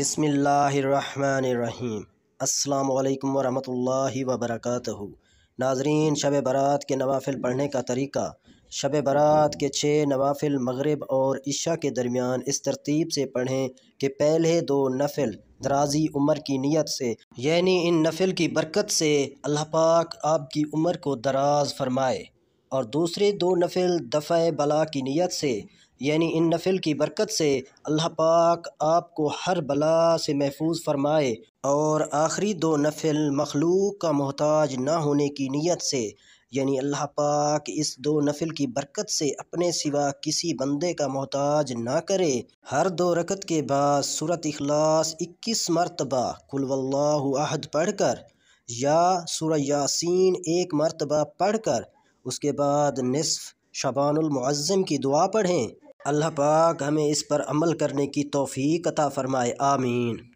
बिसमीम् अल्लाम वरहमल वबरक नाजरीन शब बारात के नवाफिल पढ़ने का तरीका शब बारात के छः नवाफिल मगरब और इशा के दरमियान इस तरतीब से पढ़ें कि पहले दो नफिल दराजी उम्र की नीयत से यानी इन नफिल की बरकत से अल्लाह पाक आपकी उम्र को दराज फरमाए और दूसरे दो नफिल दफ़ा बला की नीयत से यानी इन नफिल की बरकत से अल्लाह पाक आपको हर बला से महफूज फरमाए और आखिरी दो नफिल मखलूक का मोहताज ना होने की नीयत से यानी अल्लाह पाक इस दो नफिल की बरकत से अपने सिवा किसी बंदे का मोहताज ना करे हर दो रकत के बाद सूरत अखलास इक्कीस मरतबा कुलवल्लाहद पढ़कर या सूर यासीन एक मरतबा पढ़ कर उसके बाद नसफ़ शबानमज़म की दुआ पढ़ें अल्लाह पाक हमें इस पर अमल करने की तोफ़ी कता फ़रमाए आमीन